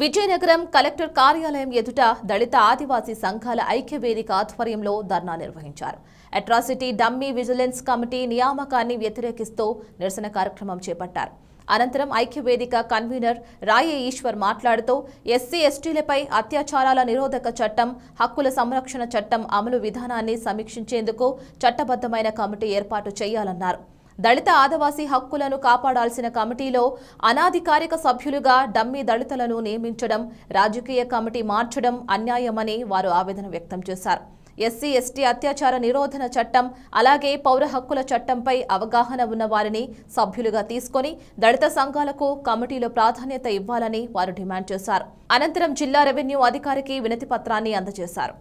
Vizianagaram collector కార్యాలయం ఎదుట దళిత ఆదివాసీ సంఘాల ఐక్యవేదిక ఆధ్వర్యంలో ధర్నా నిర్వహించారు అట్రాసిటీ డమ్మీ విజిలెన్స్ కమిటీ నియామకాన్ని వ్యతిరేకిస్తూ నిరసన కార్యక్రమం చేపట్టారు అనంతరం ఐక్యవేదిక కన్వీనర్ రాయే ఈశ్వర్ మాట్లాడుతూ ఎస్సీ ఎస్టీలపై అత్యాచారాల నిరోధక చట్టం హక్కుల సంరక్షణ చట్టం అమలు విధానాన్ని సమీక్షించేందుకు చట్టబద్దమైన కమిటీ ఏర్పాటు చేయాలన్నారు దళిత ఆదివాసీ హక్కులను కాపాడాల్సిన కమిటీలో అనాధికారిక సభ్యులుగా డమ్మి దళితులను నియమించడం రాజకీయ కమిటీ మార్చడం అన్యాయమని వారు ఆవేదన వ్యక్తం చేశారు ఎస్సీ ఎస్టీ అత్యాచార నిరోధన చట్టం అలాగే పౌర హక్కుల చట్టంపై అవగాహన ఉన్న వారిని సభ్యులుగా తీసుకొని దళిత సంఘాలకు కమిటీలో ప్రాధాన్యత ఇవ్వాలని వారు డిమాండ్ చేశారు అనంతరం జిల్లా రెవెన్యూ అధికారికి వినతి పత్రాన్ని అందజేశారు